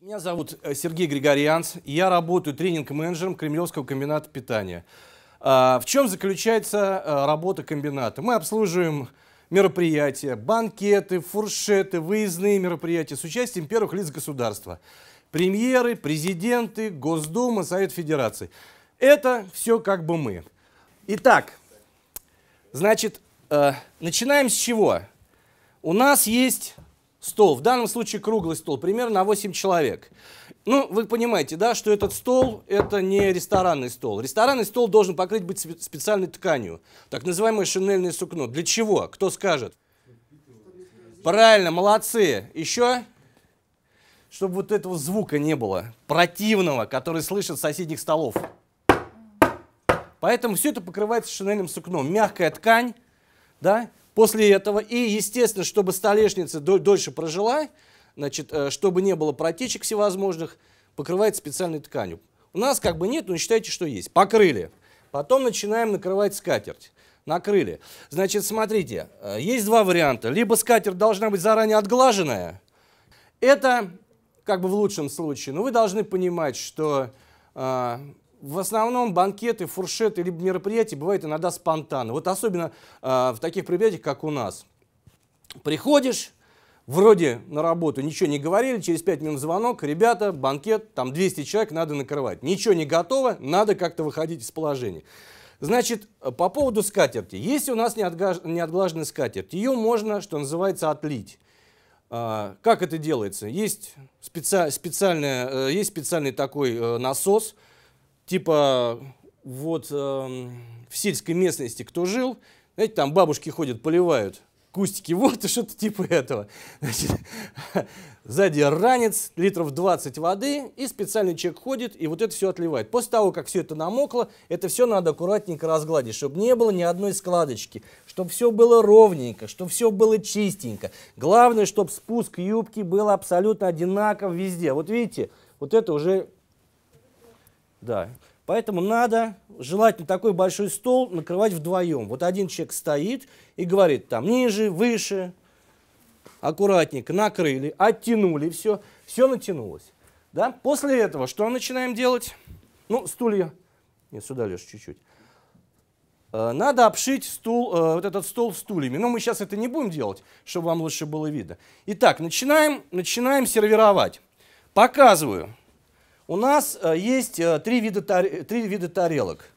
Меня зовут э, Сергей Григорьянц. Я работаю тренинг-менеджером Кремлевского комбината питания. А, в чем заключается э, работа комбината? Мы обслуживаем мероприятия, банкеты, фуршеты, выездные мероприятия с участием первых лиц государства. Премьеры, президенты, Госдума, Совет Федерации. Это все как бы мы. Итак, значит, э, начинаем с чего? У нас есть стол, в данном случае круглый стол, примерно на 8 человек. Ну, вы понимаете, да, что этот стол – это не ресторанный стол. Ресторанный стол должен покрыть быть специальной тканью, так называемое шинельное сукно. Для чего? Кто скажет? Правильно, молодцы. Еще? Чтобы вот этого звука не было, противного, который слышат с соседних столов. Поэтому все это покрывается шинельным сукном. Мягкая ткань, да, После этого, и естественно, чтобы столешница дольше прожила, значит, э, чтобы не было протечек всевозможных, покрывает специальной тканью. У нас как бы нет, но считайте, что есть. Покрыли. Потом начинаем накрывать скатерть. Накрыли. Значит, смотрите, э, есть два варианта. Либо скатерть должна быть заранее отглаженная. Это как бы в лучшем случае. Но вы должны понимать, что э, в основном банкеты, фуршеты либо мероприятия бывают иногда спонтанно. Вот особенно э, в таких предприятиях, как у нас. Приходишь, вроде на работу ничего не говорили, через 5 минут звонок, ребята, банкет, там 200 человек, надо накрывать. Ничего не готово, надо как-то выходить из положения. Значит, по поводу скатерти. Если у нас не, отгаж... скатерть, ее можно, что называется, отлить. А, как это делается? Есть, специ... специальная, э, есть специальный такой э, насос – типа вот э, в сельской местности кто жил, знаете, там бабушки ходят, поливают кустики, вот и что-то типа этого. Значит, сзади ранец, литров 20 воды, и специальный человек ходит, и вот это все отливает. После того, как все это намокло, это все надо аккуратненько разгладить, чтобы не было ни одной складочки, чтобы все было ровненько, чтобы все было чистенько. Главное, чтобы спуск юбки был абсолютно одинаков везде. Вот видите, вот это уже да. Поэтому надо, желательно такой большой стол накрывать вдвоем. Вот один человек стоит и говорит там ниже, выше, аккуратненько накрыли, оттянули все, все натянулось. Да? После этого что начинаем делать? Ну, стулья. Нет, сюда лишь чуть-чуть. Э, надо обшить стул, э, вот этот стол стульями. Но мы сейчас это не будем делать, чтобы вам лучше было видно. Итак, начинаем, начинаем сервировать. Показываю. У нас э, есть э, три вида, три вида тарелок.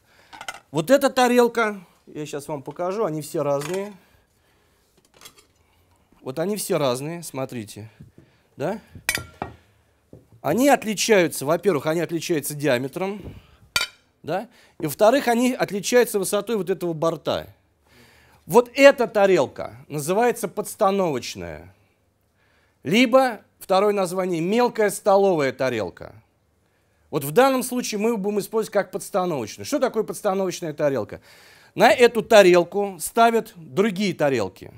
Вот эта тарелка, я сейчас вам покажу, они все разные. Вот они все разные, смотрите. Да? Они отличаются, во-первых, они отличаются диаметром, да? и, во-вторых, они отличаются высотой вот этого борта. Вот эта тарелка называется подстановочная, либо, второе название, мелкая столовая тарелка. Вот в данном случае мы будем использовать как подстановочную. Что такое подстановочная тарелка? На эту тарелку ставят другие тарелки.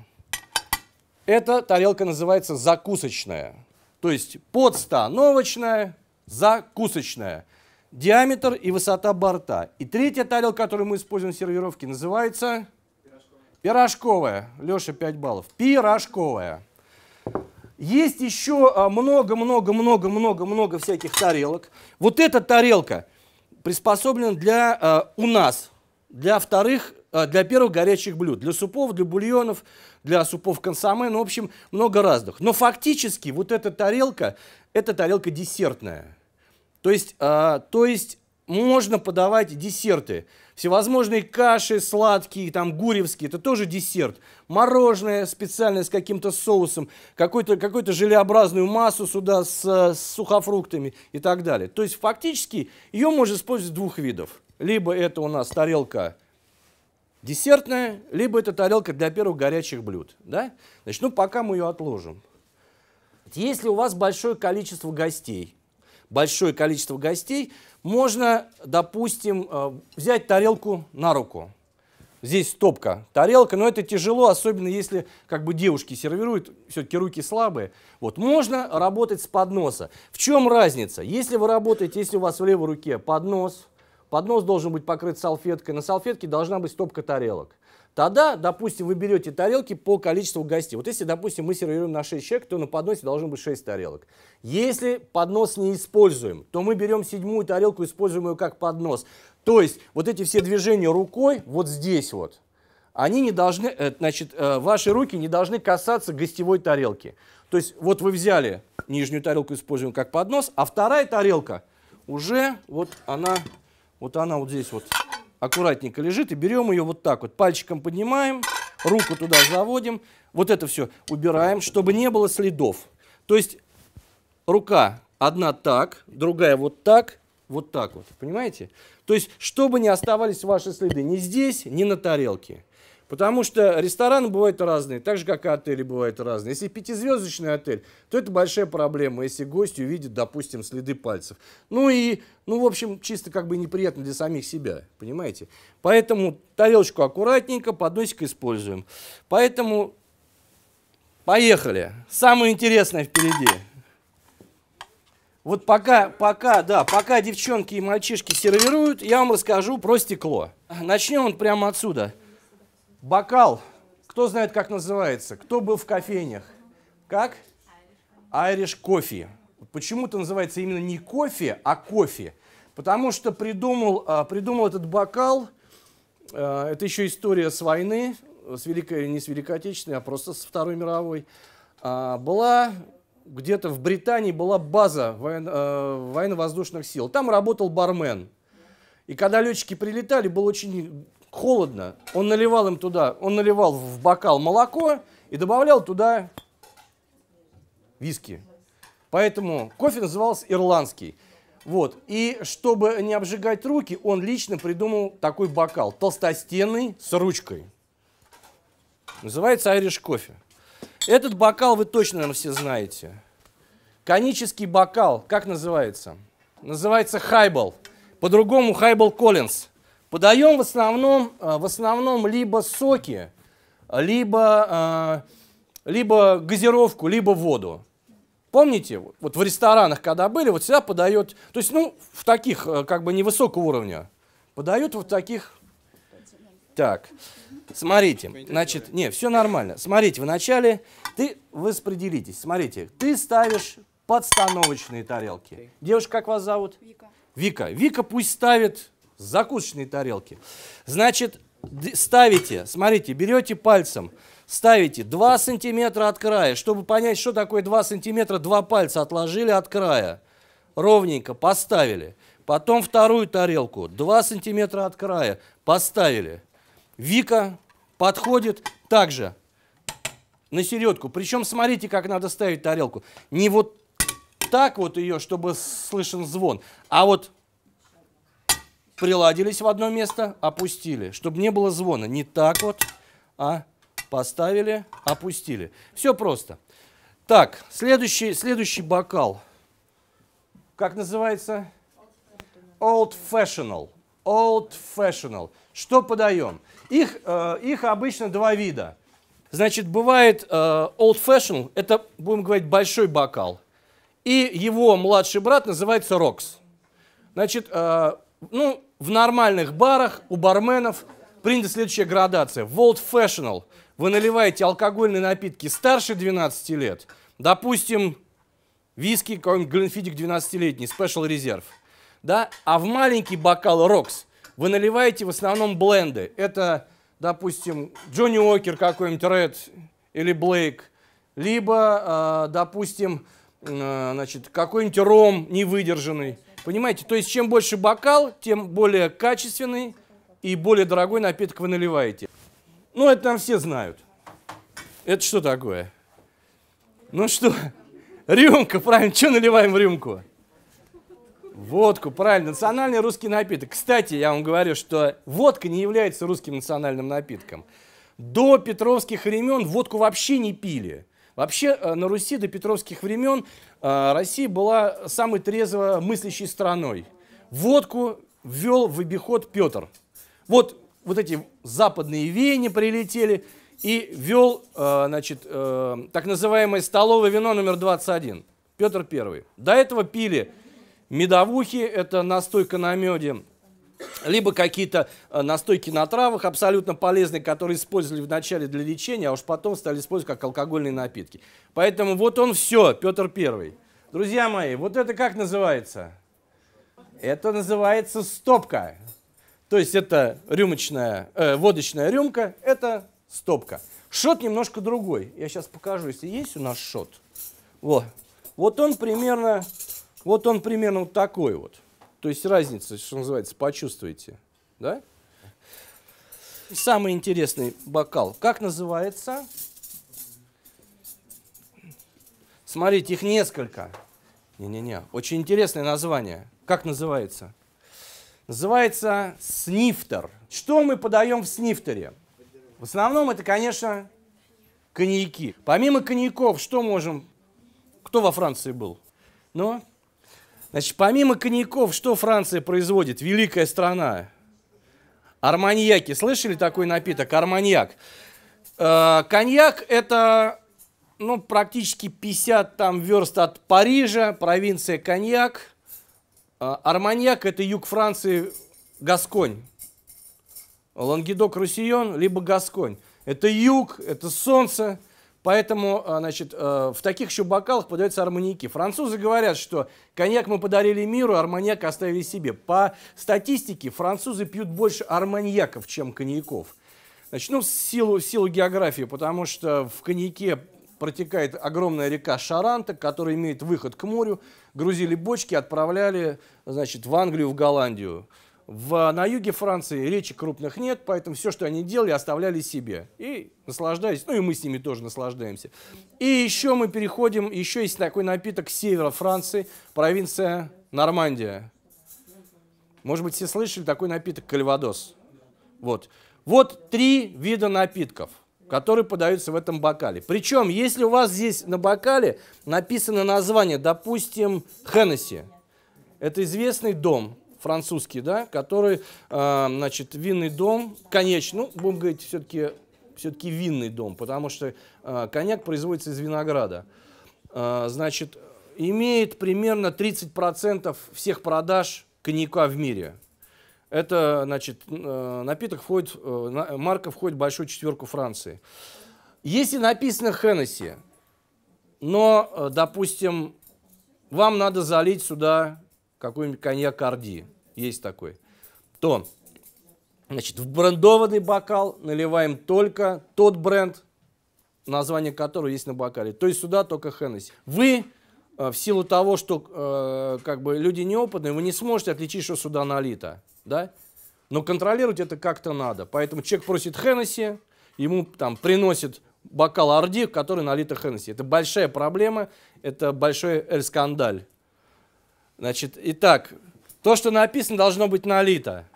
Эта тарелка называется закусочная. То есть подстановочная, закусочная. Диаметр и высота борта. И третья тарелка, которую мы используем в сервировке, называется... Пирожковая. Пирожковая. Леша 5 баллов. Пирожковая. Есть еще а, много-много-много-много-много всяких тарелок. Вот эта тарелка приспособлена для э, у нас, для вторых, э, для первых горячих блюд, для супов, для бульонов, для супов консоме, ну, в общем, много разных. Но фактически вот эта тарелка, это тарелка десертная. То есть, э, то есть можно подавать десерты. Всевозможные каши сладкие, там гуревские, это тоже десерт. Мороженое специальное с каким-то соусом, какую-то какую -то желеобразную массу сюда с, с сухофруктами и так далее. То есть фактически ее можно использовать двух видов. Либо это у нас тарелка десертная, либо это тарелка для первых горячих блюд. Да? Значит, ну пока мы ее отложим. Если у вас большое количество гостей, большое количество гостей, можно, допустим, э, взять тарелку на руку. Здесь стопка, тарелка, но это тяжело, особенно если как бы девушки сервируют, все-таки руки слабые. Вот можно работать с подноса. В чем разница? Если вы работаете, если у вас в левой руке поднос, поднос должен быть покрыт салфеткой, на салфетке должна быть стопка тарелок. Тогда, допустим, вы берете тарелки по количеству гостей. Вот если, допустим, мы сервируем на 6 человек, то на подносе должно быть 6 тарелок. Если поднос не используем, то мы берем седьмую тарелку, используем ее как поднос. То есть вот эти все движения рукой вот здесь вот, они не должны, э, значит, э, ваши руки не должны касаться гостевой тарелки. То есть вот вы взяли нижнюю тарелку, используем как поднос, а вторая тарелка уже вот она, вот она вот здесь вот аккуратненько лежит, и берем ее вот так вот, пальчиком поднимаем, руку туда заводим, вот это все убираем, чтобы не было следов. То есть рука одна так, другая вот так, вот так вот, понимаете? То есть, чтобы не оставались ваши следы ни здесь, ни на тарелке. Потому что рестораны бывают разные, так же, как и отели бывают разные. Если пятизвездочный отель, то это большая проблема, если гость увидит, допустим, следы пальцев. Ну и, ну, в общем, чисто как бы неприятно для самих себя, понимаете? Поэтому тарелочку аккуратненько, подносик используем. Поэтому поехали. Самое интересное впереди. Вот пока, пока, да, пока девчонки и мальчишки сервируют, я вам расскажу про стекло. Начнем он прямо отсюда. Бокал. Кто знает, как называется? Кто был в кофейнях? Как? Irish кофе. Почему-то называется именно не кофе, а кофе. Потому что придумал, а, придумал этот бокал, а, это еще история с войны, с Великой, не с Великой Отечественной, а просто с Второй мировой. А, была где-то в Британии была база военно-воздушных сил. Там работал бармен. И когда летчики прилетали, был очень холодно. Он наливал им туда, он наливал в бокал молоко и добавлял туда виски. Поэтому кофе назывался ирландский. Вот. И чтобы не обжигать руки, он лично придумал такой бокал. Толстостенный, с ручкой. Называется Irish кофе. Этот бокал вы точно, наверное, все знаете. Конический бокал, как называется? Называется хайбал. По-другому хайбал Коллинз. Подаем в основном, э, в основном либо соки, либо, э, либо газировку, либо воду. Помните, вот в ресторанах, когда были, вот всегда подают, то есть, ну, в таких, э, как бы, невысокого уровня, подают вот таких, так, смотрите, значит, не, все нормально, смотрите, вначале ты, вы распределитесь, смотрите, ты ставишь подстановочные тарелки. Девушка, как вас зовут? Вика. Вика, Вика пусть ставит закусочные тарелки. Значит, ставите, смотрите, берете пальцем, ставите 2 сантиметра от края. Чтобы понять, что такое 2 сантиметра, два пальца отложили от края. Ровненько поставили. Потом вторую тарелку, 2 сантиметра от края, поставили. Вика подходит также на середку. Причем смотрите, как надо ставить тарелку. Не вот так вот ее, чтобы слышен звон, а вот приладились в одно место, опустили, чтобы не было звона. Не так вот, а поставили, опустили. Все просто. Так, следующий, следующий бокал. Как называется? Old Fashional. Old Fashional. Что подаем? Их, э, их обычно два вида. Значит, бывает э, Old Fashional, это, будем говорить, большой бокал. И его младший брат называется Rocks. Значит, э, ну, в нормальных барах у барменов принята следующая градация. В old fashional вы наливаете алкогольные напитки старше 12 лет, допустим, виски, какой-нибудь Гленфидик 12-летний, Special Reserve, да, а в маленький бокал Рокс вы наливаете в основном бленды. Это, допустим, Джонни Уокер какой-нибудь, Red или Блейк, либо, а, допустим, а, значит, какой-нибудь ром невыдержанный, Понимаете, то есть чем больше бокал, тем более качественный и более дорогой напиток вы наливаете. Ну, это нам все знают. Это что такое? Ну что, рюмка, правильно, что наливаем в рюмку? Водку, правильно, национальный русский напиток. Кстати, я вам говорю, что водка не является русским национальным напитком. До петровских времен водку вообще не пили. Вообще э, на Руси до петровских времен э, Россия была самой трезво мыслящей страной. Водку ввел в обиход Петр. Вот, вот эти западные веяния прилетели и вел э, значит, так называемое столовое вино номер 21. Петр I. До этого пили медовухи, это настойка на меде, либо какие-то э, настойки на травах абсолютно полезные, которые использовали вначале для лечения, а уж потом стали использовать как алкогольные напитки. Поэтому вот он все, Петр Первый. Друзья мои, вот это как называется? Это называется стопка. То есть это рюмочная, э, водочная рюмка, это стопка. Шот немножко другой. Я сейчас покажу, если есть у нас шот. Вот, вот он примерно, вот он примерно вот такой вот. То есть разница, что называется, почувствуйте. Да? И самый интересный бокал. Как называется? Смотрите, их несколько. Не-не-не, очень интересное название. Как называется? Называется снифтер. Что мы подаем в снифтере? В основном это, конечно, коньяки. Помимо коньяков, что можем... Кто во Франции был? Ну, Значит, помимо коньяков, что Франция производит? Великая страна. Арманьяки. Слышали такой напиток? Арманьяк. Э, коньяк – это ну, практически 50 там, верст от Парижа, провинция Коньяк. Э, арманьяк – это юг Франции, Гасконь. Лангедок-Руссион, либо Гасконь. Это юг, это солнце, Поэтому, э, значит, э, в таких еще бокалах подаются арманьяки. Французы говорят, что коньяк мы подарили миру, армоньяк оставили себе. По статистике французы пьют больше армоньяков, чем коньяков. Начну с силу, силу географии, потому что в коньяке протекает огромная река Шаранта, которая имеет выход к морю. Грузили бочки, отправляли значит, в Англию, в Голландию. В, на юге Франции речи крупных нет, поэтому все, что они делали, оставляли себе. И наслаждались, ну и мы с ними тоже наслаждаемся. И еще мы переходим, еще есть такой напиток севера Франции, провинция Нормандия. Может быть, все слышали такой напиток кальвадос. Вот. Вот три вида напитков, которые подаются в этом бокале. Причем, если у вас здесь на бокале написано название, допустим, Хеннесси, это известный дом, французский, да, который, э, значит, винный дом, конечно, ну, будем говорить, все-таки все-таки винный дом, потому что э, коньяк производится из винограда. Э, значит, имеет примерно 30% всех продаж коньяка в мире. Это, значит, э, напиток входит, э, марка входит в большую четверку Франции. Если написано Хеннесси, но, э, допустим, вам надо залить сюда какой-нибудь коньяк арди есть такой, то значит, в брендованный бокал наливаем только тот бренд, название которого есть на бокале. То есть сюда только Хеннесси. Вы э, в силу того, что э, как бы люди неопытные, вы не сможете отличить, что сюда налито. Да? Но контролировать это как-то надо. Поэтому человек просит Хеннесси, ему там приносит бокал Орди, в который налито Хеннесси. Это большая проблема, это большой эль-скандаль. Значит, итак, то, что написано, должно быть налито.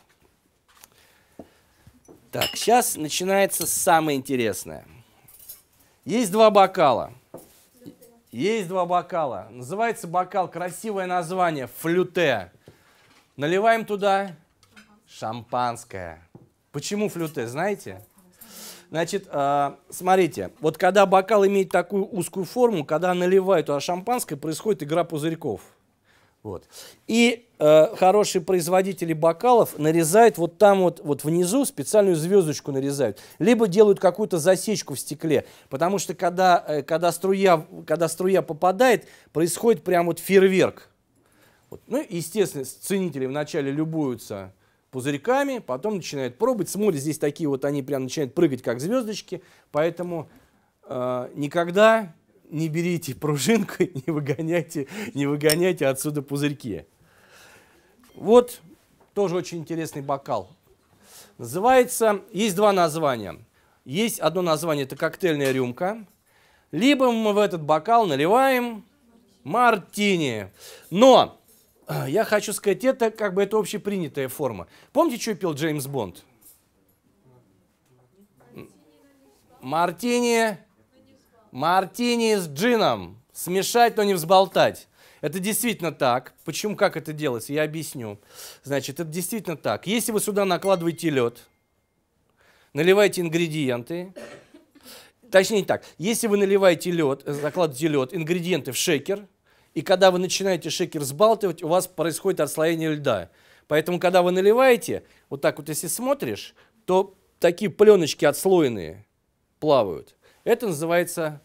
Так, сейчас начинается самое интересное. Есть два бокала. Есть два бокала. Называется бокал, красивое название, флюте. Наливаем туда шампанское. Почему флюте, знаете? Значит, а, смотрите, вот когда бокал имеет такую узкую форму, когда наливают туда шампанское, происходит игра пузырьков – вот. И э, хорошие производители бокалов нарезают вот там вот, вот внизу специальную звездочку нарезают. Либо делают какую-то засечку в стекле. Потому что когда, э, когда, струя, когда струя попадает, происходит прям вот фейерверк. Вот. Ну, естественно, ценители вначале любуются пузырьками, потом начинают пробовать. Смотрят, здесь такие вот они прям начинают прыгать, как звездочки. Поэтому э, никогда не берите пружинку, не выгоняйте, не выгоняйте отсюда пузырьки. Вот тоже очень интересный бокал. Называется, есть два названия. Есть одно название, это коктейльная рюмка. Либо мы в этот бокал наливаем мартини. Но э, я хочу сказать, это как бы это общепринятая форма. Помните, что пил Джеймс Бонд? Мартини Мартини с джином. Смешать, но не взболтать. Это действительно так. Почему, как это делается, я объясню. Значит, это действительно так. Если вы сюда накладываете лед, наливаете ингредиенты, точнее так, если вы наливаете лед, закладываете э, лед, ингредиенты в шейкер, и когда вы начинаете шейкер сбалтывать, у вас происходит отслоение льда. Поэтому, когда вы наливаете, вот так вот если смотришь, то такие пленочки отслоенные плавают. Это называется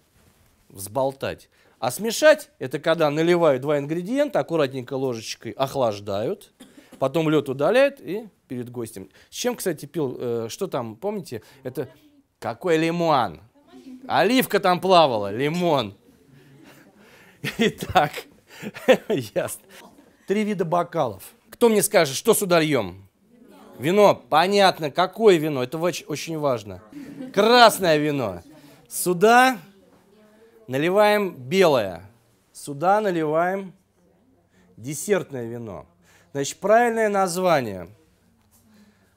взболтать. А смешать это когда наливают два ингредиента, аккуратненько ложечкой охлаждают, потом лед удаляют и перед гостем. С чем, кстати, пил, э, что там, помните? Это какой лимон? Оливка там плавала, лимон. Итак, ясно. Три вида бокалов. Кто мне скажет, что сюда льем? Вино. Понятно, какое вино, это очень важно. Красное вино. Сюда наливаем белое. Сюда наливаем десертное вино. Значит, правильное название.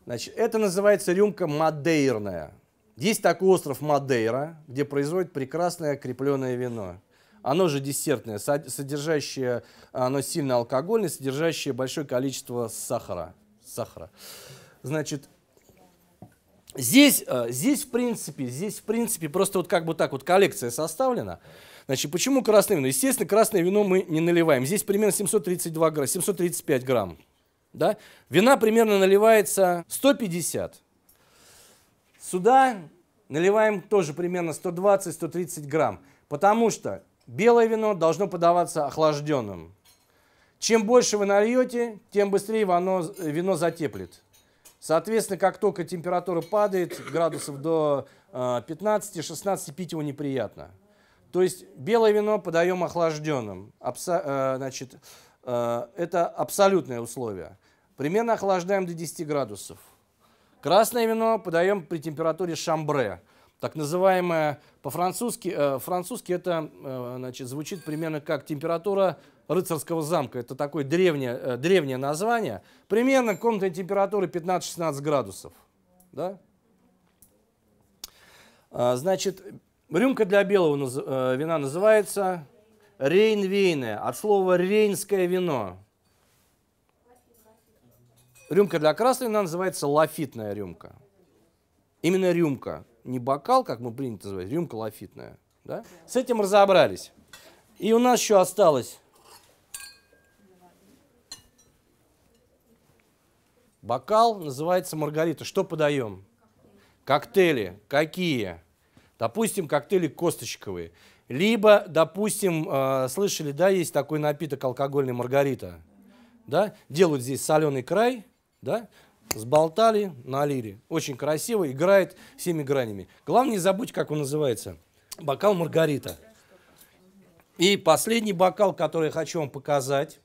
Значит, это называется рюмка Мадейрная. Есть такой остров Мадейра, где производят прекрасное крепленное вино. Оно же десертное, содержащее, оно сильно алкогольное, содержащее большое количество сахара. сахара. Значит, Здесь, э, здесь, в принципе, здесь, в принципе, просто вот как бы так вот коллекция составлена. Значит, почему красное вино? Естественно, красное вино мы не наливаем. Здесь примерно 732 грамм, 735 грамм. Да? Вина примерно наливается 150. Сюда наливаем тоже примерно 120-130 грамм. Потому что белое вино должно подаваться охлажденным. Чем больше вы нальете, тем быстрее оно, э, вино затеплит. Соответственно, как только температура падает градусов до 15-16, э, пить его неприятно. То есть белое вино подаем охлажденным. Абсо э, значит, э, это абсолютное условие. Примерно охлаждаем до 10 градусов. Красное вино подаем при температуре шамбре. Так называемое по-французски, э, французски это значит, звучит примерно как температура рыцарского замка, это такое древнее, э, древнее название, примерно комнатной температуры 15-16 градусов. Да? А, значит, рюмка для белого э, вина называется рейнвейная, от слова рейнское вино. Рюмка для красного вина называется лафитная рюмка. Именно рюмка, не бокал, как мы принято называть, рюмка лафитная. Да? С этим разобрались. И у нас еще осталось Бокал называется «Маргарита». Что подаем? Коктейли. Какие? Допустим, коктейли косточковые. Либо, допустим, э, слышали, да, есть такой напиток алкогольный «Маргарита». Да? Делают здесь соленый край, да? сболтали, налили. Очень красиво, играет всеми гранями. Главное, не забудь, как он называется. Бокал «Маргарита». И последний бокал, который я хочу вам показать,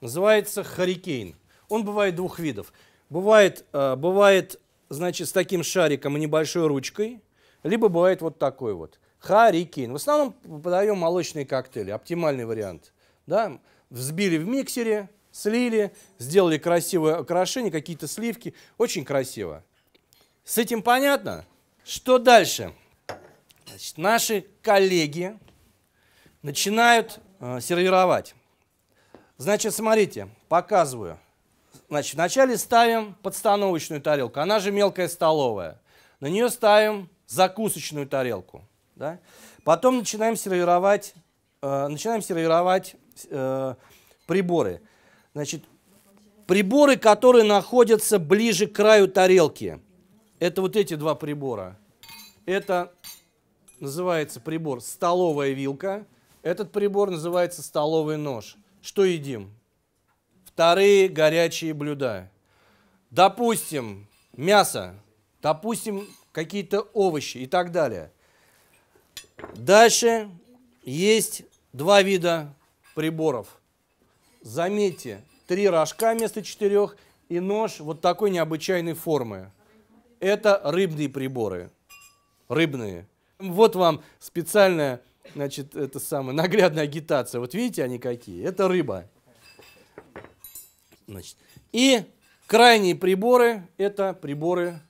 называется «Харикейн». Он бывает двух видов. Бывает, э, бывает, значит, с таким шариком и небольшой ручкой, либо бывает вот такой вот. Харикин. В основном подаем молочные коктейли, оптимальный вариант. Да? Взбили в миксере, слили, сделали красивое украшение, какие-то сливки. Очень красиво. С этим понятно? Что дальше? Значит, наши коллеги начинают э, сервировать. Значит, смотрите, показываю. Значит, вначале ставим подстановочную тарелку, она же мелкая столовая. На нее ставим закусочную тарелку. Да? Потом начинаем сервировать, э, начинаем сервировать э, приборы. Значит, приборы, которые находятся ближе к краю тарелки. Это вот эти два прибора. Это называется прибор столовая вилка. Этот прибор называется столовый нож. Что едим? вторые горячие блюда. Допустим, мясо, допустим, какие-то овощи и так далее. Дальше есть два вида приборов. Заметьте, три рожка вместо четырех и нож вот такой необычайной формы. Это рыбные приборы, рыбные. Вот вам специальная, значит, это самая наглядная агитация. Вот видите они какие? Это рыба. Значит. И крайние приборы – это приборы…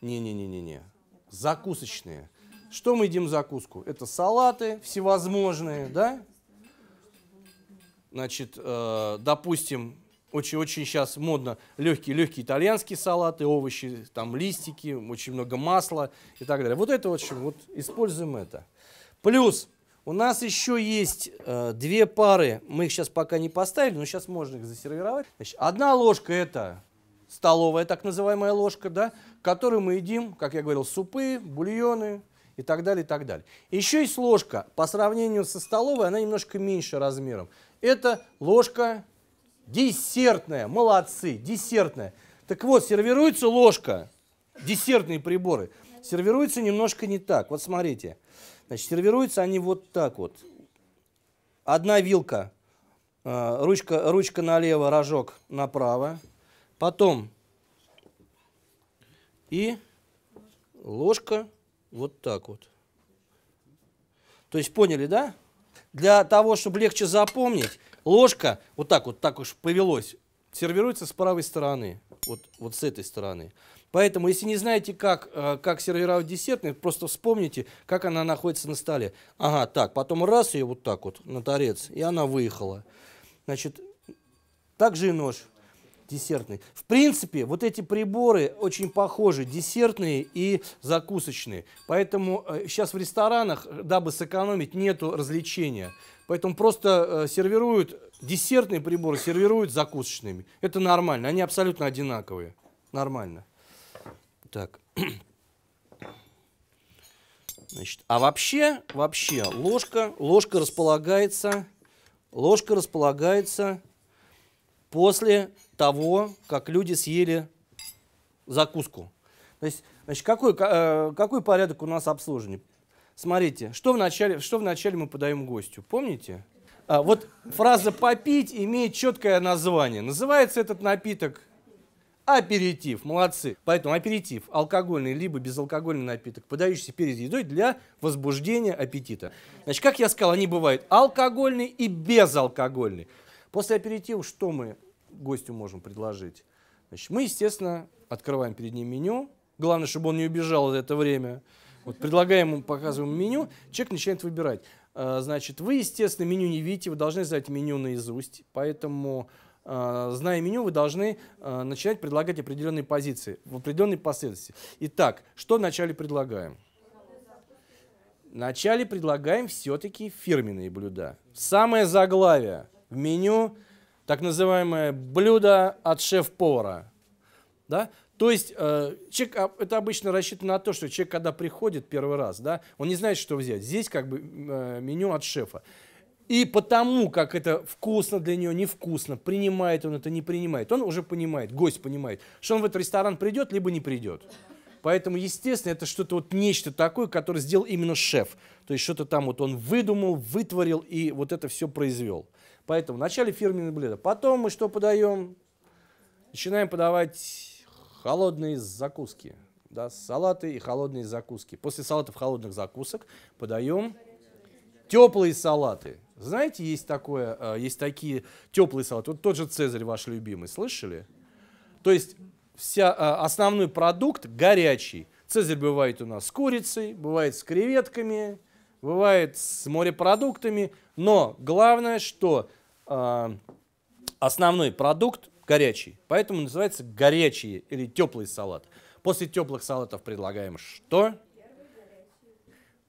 Не-не-не-не-не. Закусочные. Что мы едим закуску? Это салаты всевозможные, да? Значит, э, допустим, очень-очень сейчас модно легкие-легкие итальянские салаты, овощи, там листики, очень много масла и так далее. Вот это, в общем, вот используем это. Плюс у нас еще есть э, две пары, мы их сейчас пока не поставили, но сейчас можно их засервировать. Значит, одна ложка это столовая так называемая ложка, да, которую мы едим, как я говорил, супы, бульоны и так далее, и так далее. Еще есть ложка, по сравнению со столовой она немножко меньше размером. Это ложка десертная, молодцы, десертная. Так вот, сервируется ложка, десертные приборы, сервируется немножко не так. Вот смотрите. Смотрите. Значит, сервируются они вот так вот. Одна вилка, э, ручка, ручка налево, рожок направо. Потом и ложка вот так вот. То есть поняли, да? Для того, чтобы легче запомнить, ложка вот так вот, так уж повелось, сервируется с правой стороны вот, вот с этой стороны. Поэтому, если не знаете, как, э, как сервировать десертный, просто вспомните, как она находится на столе. Ага, так, потом раз ее вот так вот на торец, и она выехала. Значит, так же и нож десертный. В принципе, вот эти приборы очень похожи, десертные и закусочные. Поэтому сейчас э, в ресторанах, дабы сэкономить, нету развлечения. Поэтому просто э, сервируют десертные приборы, сервируют закусочными. Это нормально, они абсолютно одинаковые. Нормально. Так. Значит, а вообще, вообще ложка, ложка располагается, ложка располагается после того, как люди съели закуску. То есть, значит, какой, э, какой порядок у нас обслуживания? Смотрите, что вначале, что вначале мы подаем гостю, помните? А, вот фраза «попить» имеет четкое название. Называется этот напиток аперитив. Молодцы. Поэтому аперитив, алкогольный либо безалкогольный напиток, подающийся перед едой для возбуждения аппетита. Значит, как я сказал, они бывают алкогольный и безалкогольный. После аперитива что мы гостю можем предложить? Значит, мы, естественно, открываем перед ним меню. Главное, чтобы он не убежал за это время. Вот предлагаем ему, показываем меню, человек начинает выбирать. А, значит, вы, естественно, меню не видите, вы должны знать меню наизусть, поэтому а, зная меню, вы должны а, начинать предлагать определенные позиции в определенной последовательности. Итак, что вначале предлагаем? Вначале предлагаем все-таки фирменные блюда. Самое заглавие в меню, так называемое блюдо от шеф-повара. Да? То есть э, человек, а, это обычно рассчитано на то, что человек, когда приходит первый раз, да, он не знает, что взять. Здесь как бы э, меню от шефа. И потому, как это вкусно для него, невкусно, принимает он это, не принимает, он уже понимает, гость понимает, что он в этот ресторан придет, либо не придет. Поэтому, естественно, это что-то вот нечто такое, которое сделал именно шеф. То есть что-то там вот он выдумал, вытворил и вот это все произвел. Поэтому вначале фирменные блюда, Потом мы что подаем? Начинаем подавать холодные закуски. Да, салаты и холодные закуски. После салатов холодных закусок подаем теплые салаты. Знаете, есть, такое, э, есть такие теплые салаты. Вот тот же Цезарь ваш любимый, слышали? То есть вся, э, основной продукт горячий. Цезарь бывает у нас с курицей, бывает с креветками, бывает с морепродуктами. Но главное, что э, основной продукт горячий. Поэтому называется горячий или теплый салат. После теплых салатов предлагаем что?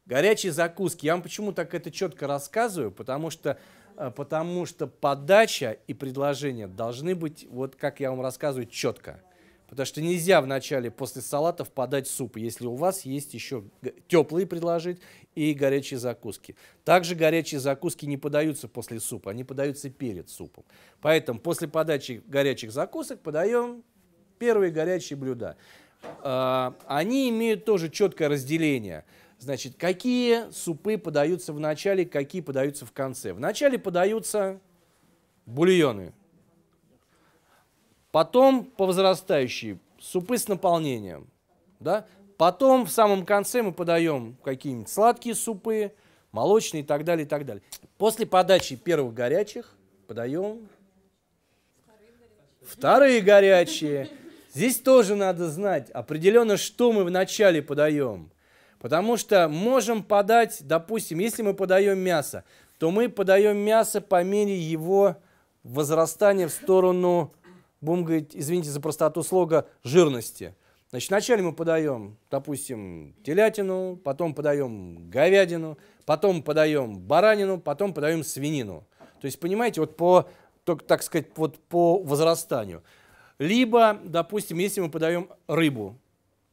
Горячие закуски. Я вам почему так это четко рассказываю, потому что, э, потому что подача и предложение должны быть, вот как я вам рассказываю, четко. Потому что нельзя вначале после салатов подать суп, если у вас есть еще теплые предложить и горячие закуски. Также горячие закуски не подаются после супа, они подаются перед супом. Поэтому после подачи горячих закусок подаем первые горячие блюда. А, они имеют тоже четкое разделение. Значит, какие супы подаются в начале, какие подаются в конце. В начале подаются бульоны, потом по возрастающей супы с наполнением, да? Потом в самом конце мы подаем какие-нибудь сладкие супы, молочные и так далее, и так далее. После подачи первых горячих подаем вторые горячие. Здесь тоже надо знать определенно, что мы вначале подаем. Потому что можем подать, допустим, если мы подаем мясо, то мы подаем мясо по мере его возрастания в сторону будем говорить, извините за простоту слога, жирности. Значит, вначале мы подаем, допустим, телятину, потом подаем говядину, потом подаем баранину, потом подаем свинину. То есть, понимаете, вот по, так, так сказать, вот по возрастанию. Либо, допустим, если мы подаем рыбу,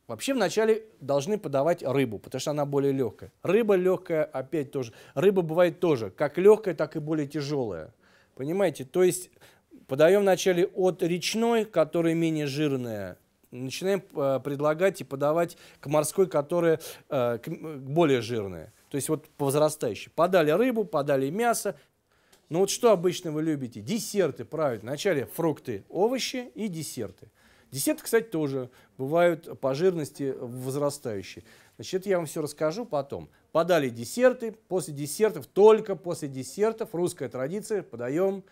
Вообще вначале должны подавать рыбу, потому что она более легкая. Рыба легкая, опять тоже. Рыба бывает тоже, как легкая, так и более тяжелая. Понимаете? То есть Подаем вначале от речной, которая менее жирная, начинаем э, предлагать и подавать к морской, которая э, более жирная. То есть вот по возрастающей. Подали рыбу, подали мясо. Ну вот что обычно вы любите? Десерты, правильно. Вначале фрукты, овощи и десерты. Десерты, кстати, тоже бывают по жирности возрастающие. Значит, я вам все расскажу потом. Подали десерты, после десертов, только после десертов, русская традиция, подаем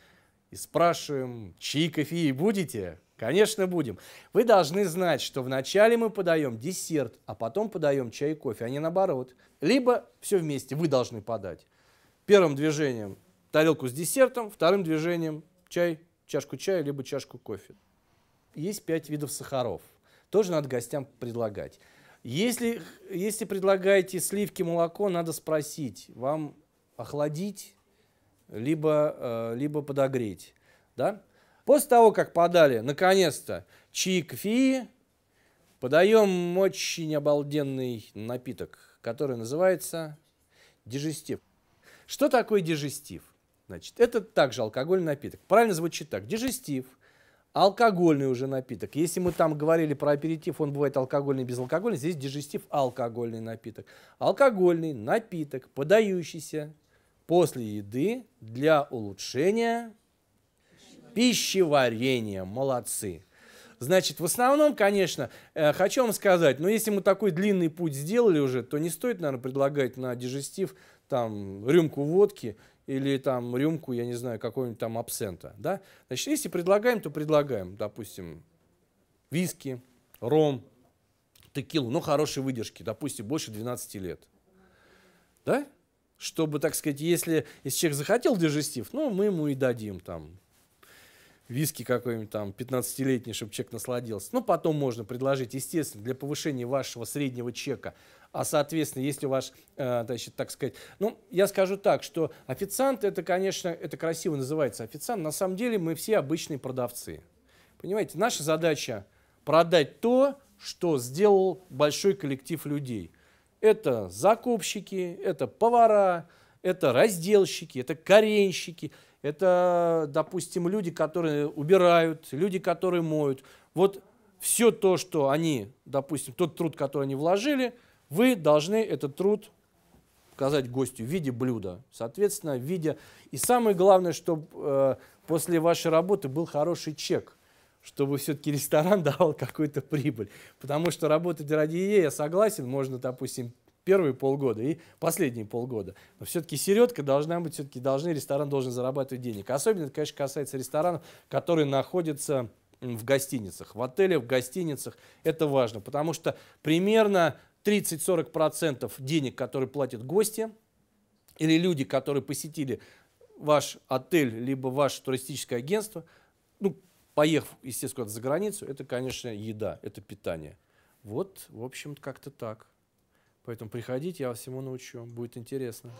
и спрашиваем, чаи кофеи будете? Конечно, будем. Вы должны знать, что вначале мы подаем десерт, а потом подаем чай и кофе, а не наоборот. Либо все вместе вы должны подать. Первым движением тарелку с десертом, вторым движением чай, чашку чая, либо чашку кофе. Есть пять видов сахаров. Тоже надо гостям предлагать. Если, если предлагаете сливки, молоко, надо спросить, вам охладить либо, э, либо подогреть. Да? После того, как подали, наконец-то, чикфи, подаем очень обалденный напиток, который называется дежестив. Что такое дежестив? Значит, это также алкогольный напиток. Правильно звучит так. Дежестив – алкогольный уже напиток. Если мы там говорили про аперитив, он бывает алкогольный, безалкогольный. Здесь дежестив – алкогольный напиток. Алкогольный напиток, подающийся после еды для улучшения пищеварения. Молодцы. Значит, в основном, конечно, э, хочу вам сказать, но ну, если мы такой длинный путь сделали уже, то не стоит, наверное, предлагать на дежестив там рюмку водки или там рюмку, я не знаю, какого-нибудь там абсента, да? Значит, если предлагаем, то предлагаем, допустим, виски, ром, текилу, но ну, хорошей выдержки, допустим, больше 12 лет, да? чтобы, так сказать, если, если человек захотел дежестив, ну, мы ему и дадим там виски какой-нибудь там 15-летний, чтобы чек насладился. Ну, потом можно предложить, естественно, для повышения вашего среднего чека. А, соответственно, если ваш, э, значит, так сказать... Ну, я скажу так, что официант, это, конечно, это красиво называется официант. На самом деле мы все обычные продавцы. Понимаете, наша задача продать то, что сделал большой коллектив людей это закупщики, это повара, это разделщики, это коренщики, это, допустим, люди, которые убирают, люди, которые моют. Вот все то, что они, допустим, тот труд, который они вложили, вы должны этот труд показать гостю в виде блюда, соответственно, в виде... И самое главное, чтобы э, после вашей работы был хороший чек – чтобы все-таки ресторан давал какую-то прибыль. Потому что работать ради ей, я согласен, можно, допустим, первые полгода и последние полгода. Но все-таки середка должна быть, все-таки должны, ресторан должен зарабатывать денег. Особенно это, конечно, касается ресторанов, которые находятся в гостиницах, в отелях, в гостиницах. Это важно, потому что примерно 30-40% денег, которые платят гости или люди, которые посетили ваш отель, либо ваше туристическое агентство, ну, поехав, естественно, куда-то за границу, это, конечно, еда, это питание. Вот, в общем-то, как-то так. Поэтому приходите, я вас всему научу. Будет интересно.